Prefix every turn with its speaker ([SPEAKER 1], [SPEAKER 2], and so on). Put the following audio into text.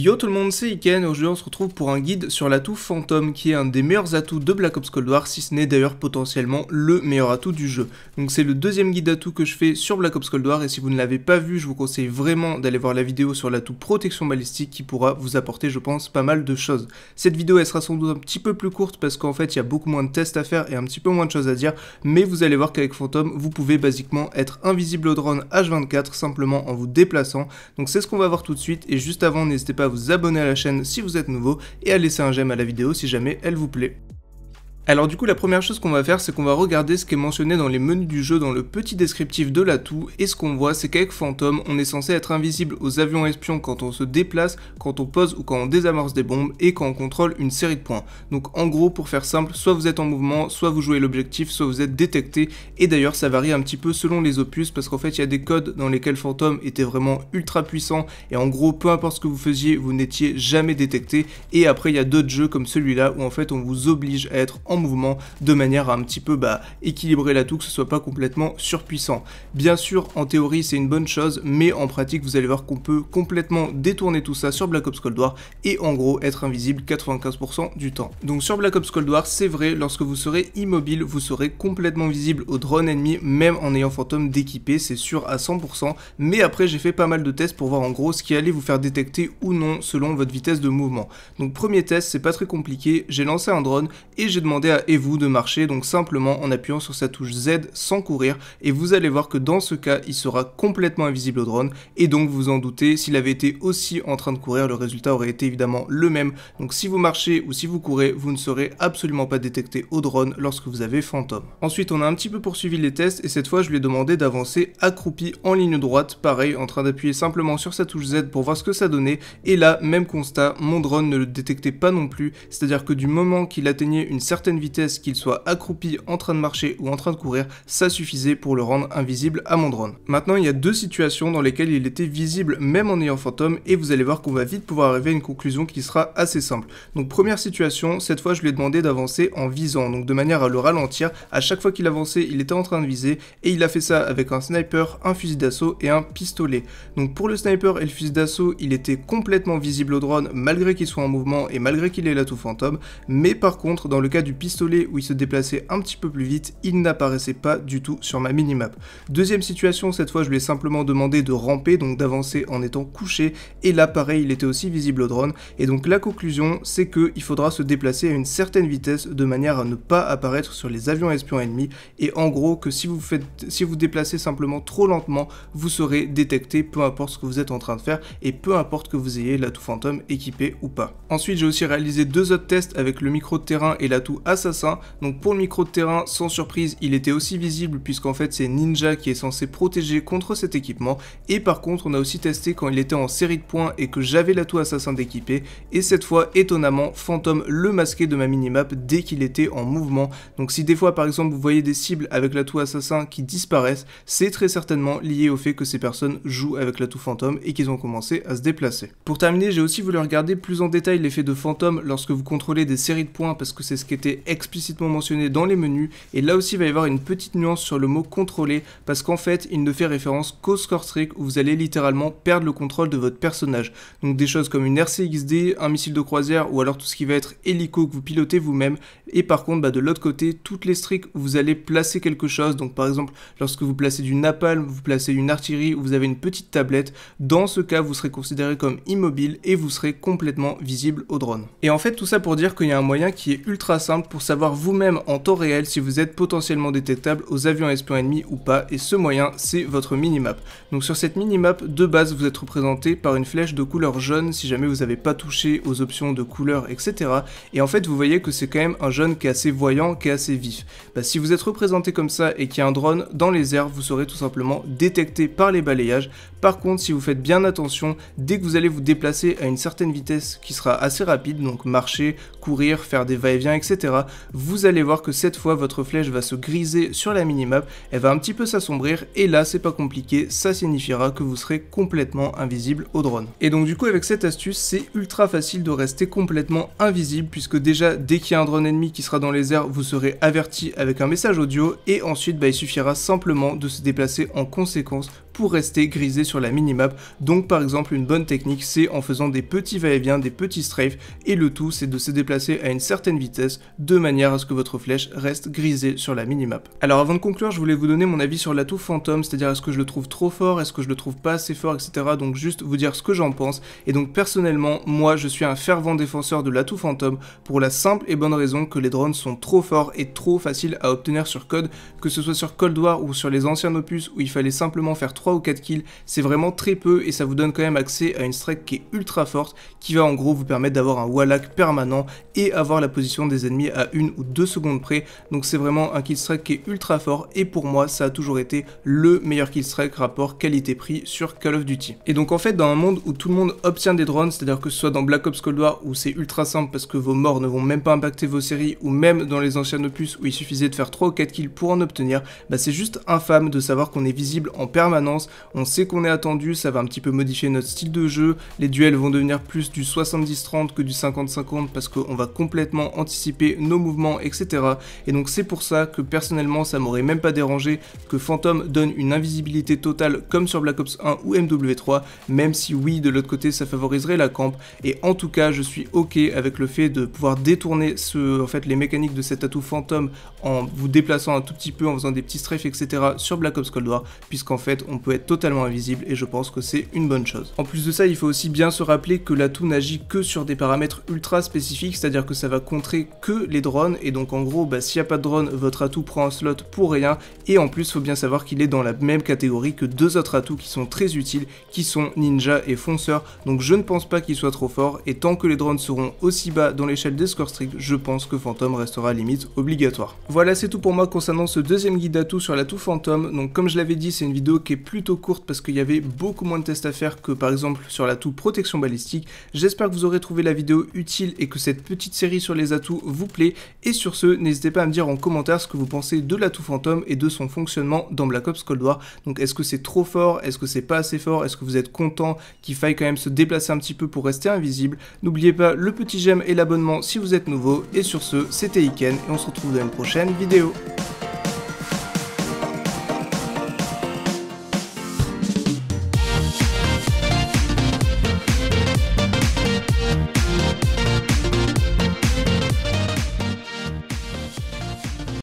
[SPEAKER 1] Yo tout le monde, c'est Iken, aujourd'hui on se retrouve pour un guide sur l'atout Phantom qui est un des meilleurs atouts de Black Ops Cold War, si ce n'est d'ailleurs potentiellement le meilleur atout du jeu. Donc c'est le deuxième guide d'atout que je fais sur Black Ops Cold War et si vous ne l'avez pas vu, je vous conseille vraiment d'aller voir la vidéo sur l'atout protection balistique qui pourra vous apporter je pense pas mal de choses. Cette vidéo elle sera sans doute un petit peu plus courte parce qu'en fait il y a beaucoup moins de tests à faire et un petit peu moins de choses à dire, mais vous allez voir qu'avec fantôme vous pouvez basiquement être invisible au drone H24 simplement en vous déplaçant. Donc c'est ce qu'on va voir tout de suite et juste avant n'hésitez pas à vous abonner à la chaîne si vous êtes nouveau et à laisser un j'aime à la vidéo si jamais elle vous plaît. Alors du coup la première chose qu'on va faire c'est qu'on va regarder ce qui est mentionné dans les menus du jeu dans le petit descriptif de l'atout et ce qu'on voit c'est qu'avec Phantom on est censé être invisible aux avions espions quand on se déplace, quand on pose ou quand on désamorce des bombes et quand on contrôle une série de points. Donc en gros pour faire simple soit vous êtes en mouvement, soit vous jouez l'objectif, soit vous êtes détecté et d'ailleurs ça varie un petit peu selon les opus parce qu'en fait il y a des codes dans lesquels Phantom était vraiment ultra puissant et en gros peu importe ce que vous faisiez vous n'étiez jamais détecté et après il y a d'autres jeux comme celui-là où en fait on vous oblige à être en mouvement de manière à un petit peu bah, équilibrer l'atout, que ce soit pas complètement surpuissant. Bien sûr, en théorie, c'est une bonne chose, mais en pratique, vous allez voir qu'on peut complètement détourner tout ça sur Black Ops Cold War et en gros être invisible 95% du temps. Donc sur Black Ops Cold War, c'est vrai, lorsque vous serez immobile, vous serez complètement visible au drone ennemi même en ayant fantôme d'équipé, c'est sûr à 100%, mais après j'ai fait pas mal de tests pour voir en gros ce qui allait vous faire détecter ou non selon votre vitesse de mouvement. Donc premier test, c'est pas très compliqué, j'ai lancé un drone et j'ai demandé à vous de marcher, donc simplement en appuyant sur sa touche Z sans courir, et vous allez voir que dans ce cas, il sera complètement invisible au drone, et donc vous en doutez, s'il avait été aussi en train de courir, le résultat aurait été évidemment le même, donc si vous marchez ou si vous courez, vous ne serez absolument pas détecté au drone lorsque vous avez fantôme. Ensuite, on a un petit peu poursuivi les tests, et cette fois, je lui ai demandé d'avancer accroupi en ligne droite, pareil, en train d'appuyer simplement sur sa touche Z pour voir ce que ça donnait, et là, même constat, mon drone ne le détectait pas non plus, c'est-à-dire que du moment qu'il atteignait une certaine vitesse, qu'il soit accroupi, en train de marcher ou en train de courir, ça suffisait pour le rendre invisible à mon drone. Maintenant, il y a deux situations dans lesquelles il était visible même en ayant fantôme et vous allez voir qu'on va vite pouvoir arriver à une conclusion qui sera assez simple. Donc première situation, cette fois je lui ai demandé d'avancer en visant, donc de manière à le ralentir. À chaque fois qu'il avançait, il était en train de viser et il a fait ça avec un sniper, un fusil d'assaut et un pistolet. Donc pour le sniper et le fusil d'assaut, il était complètement visible au drone malgré qu'il soit en mouvement et malgré qu'il ait l'atout fantôme. Mais par contre, dans le cas du pistolet où il se déplaçait un petit peu plus vite, il n'apparaissait pas du tout sur ma minimap. Deuxième situation, cette fois je lui ai simplement demandé de ramper, donc d'avancer en étant couché, et là pareil, il était aussi visible au drone, et donc la conclusion, c'est qu'il faudra se déplacer à une certaine vitesse de manière à ne pas apparaître sur les avions espions ennemis, et en gros que si vous faites, si vous déplacez simplement trop lentement, vous serez détecté peu importe ce que vous êtes en train de faire, et peu importe que vous ayez l'atout fantôme équipé ou pas. Ensuite, j'ai aussi réalisé deux autres tests avec le micro de terrain et l'atout assassin. Donc pour le micro de terrain, sans surprise, il était aussi visible puisqu'en fait c'est Ninja qui est censé protéger contre cet équipement. Et par contre, on a aussi testé quand il était en série de points et que j'avais l'atout assassin déquipé. Et cette fois, étonnamment, Phantom le masquait de ma minimap dès qu'il était en mouvement. Donc si des fois par exemple vous voyez des cibles avec l'atout assassin qui disparaissent, c'est très certainement lié au fait que ces personnes jouent avec l'atout Phantom et qu'ils ont commencé à se déplacer. Pour terminer, j'ai aussi voulu regarder plus en détail l'effet de Phantom lorsque vous contrôlez des séries de points parce que c'est ce qui était explicitement mentionné dans les menus, et là aussi il va y avoir une petite nuance sur le mot contrôler, parce qu'en fait il ne fait référence qu'au score streak où vous allez littéralement perdre le contrôle de votre personnage. Donc des choses comme une RCXD, un missile de croisière, ou alors tout ce qui va être hélico que vous pilotez vous-même, et par contre bah, de l'autre côté, toutes les streaks où vous allez placer quelque chose, donc par exemple lorsque vous placez du napalm, vous placez une artillerie, ou vous avez une petite tablette, dans ce cas vous serez considéré comme immobile et vous serez complètement visible au drone. Et en fait tout ça pour dire qu'il y a un moyen qui est ultra simple pour savoir vous-même en temps réel si vous êtes potentiellement détectable aux avions espions ennemis ou pas, et ce moyen, c'est votre minimap. Donc sur cette minimap, de base, vous êtes représenté par une flèche de couleur jaune si jamais vous n'avez pas touché aux options de couleur, etc. Et en fait, vous voyez que c'est quand même un jaune qui est assez voyant, qui est assez vif. Bah, si vous êtes représenté comme ça et qu'il y a un drone dans les airs, vous serez tout simplement détecté par les balayages. Par contre, si vous faites bien attention, dès que vous allez vous déplacer à une certaine vitesse qui sera assez rapide, donc marcher, courir, faire des va-et-vient, etc., vous allez voir que cette fois votre flèche va se griser sur la minimap, elle va un petit peu s'assombrir et là c'est pas compliqué, ça signifiera que vous serez complètement invisible au drone. Et donc du coup avec cette astuce c'est ultra facile de rester complètement invisible puisque déjà dès qu'il y a un drone ennemi qui sera dans les airs vous serez averti avec un message audio et ensuite bah, il suffira simplement de se déplacer en conséquence pour rester grisé sur la minimap. Donc par exemple une bonne technique c'est en faisant des petits va-et-vient, des petits strafes et le tout c'est de se déplacer à une certaine vitesse de manière à ce que votre flèche reste grisée sur la minimap. Alors avant de conclure je voulais vous donner mon avis sur l'atout fantôme, c'est-à-dire est-ce que je le trouve trop fort, est-ce que je le trouve pas assez fort etc. Donc juste vous dire ce que j'en pense et donc personnellement moi je suis un fervent défenseur de l'atout fantôme pour la simple et bonne raison que les drones sont trop forts et trop faciles à obtenir sur code, que ce soit sur Cold War ou sur les anciens opus où il fallait simplement faire trois ou 4 kills, c'est vraiment très peu et ça vous donne quand même accès à une strike qui est ultra forte qui va en gros vous permettre d'avoir un wallack permanent et avoir la position des ennemis à une ou deux secondes près. Donc c'est vraiment un kill strike qui est ultra fort et pour moi ça a toujours été le meilleur kill strike rapport qualité-prix sur Call of Duty. Et donc en fait dans un monde où tout le monde obtient des drones, c'est-à-dire que ce soit dans Black Ops Cold War où c'est ultra simple parce que vos morts ne vont même pas impacter vos séries ou même dans les anciens opus où il suffisait de faire 3 ou 4 kills pour en obtenir, bah c'est juste infâme de savoir qu'on est visible en permanence on sait qu'on est attendu, ça va un petit peu modifier notre style de jeu. Les duels vont devenir plus du 70-30 que du 50-50 parce qu'on va complètement anticiper nos mouvements, etc. Et donc c'est pour ça que personnellement ça m'aurait même pas dérangé que Phantom donne une invisibilité totale comme sur Black Ops 1 ou MW3, même si oui de l'autre côté ça favoriserait la camp. Et en tout cas je suis ok avec le fait de pouvoir détourner ce, en fait, les mécaniques de cet atout Phantom en vous déplaçant un tout petit peu, en faisant des petits strafes, etc. sur Black Ops Cold War, puisqu'en fait on peut être totalement invisible et je pense que c'est une bonne chose. En plus de ça, il faut aussi bien se rappeler que l'atout n'agit que sur des paramètres ultra spécifiques, c'est-à-dire que ça va contrer que les drones et donc en gros, bah, s'il n'y a pas de drone, votre atout prend un slot pour rien et en plus, faut bien savoir qu'il est dans la même catégorie que deux autres atouts qui sont très utiles, qui sont Ninja et Fonceur, donc je ne pense pas qu'il soit trop fort et tant que les drones seront aussi bas dans l'échelle des score strict, je pense que Phantom restera limite obligatoire. Voilà, c'est tout pour moi concernant ce deuxième guide d'atout sur l'atout Phantom, donc comme je l'avais dit, c'est une vidéo qui est plutôt courte parce qu'il y avait beaucoup moins de tests à faire que par exemple sur l'atout protection balistique. J'espère que vous aurez trouvé la vidéo utile et que cette petite série sur les atouts vous plaît. Et sur ce, n'hésitez pas à me dire en commentaire ce que vous pensez de l'atout fantôme et de son fonctionnement dans Black Ops Cold War. Donc est-ce que c'est trop fort Est-ce que c'est pas assez fort Est-ce que vous êtes content qu'il faille quand même se déplacer un petit peu pour rester invisible N'oubliez pas le petit j'aime et l'abonnement si vous êtes nouveau. Et sur ce, c'était Iken et on se retrouve dans une prochaine vidéo.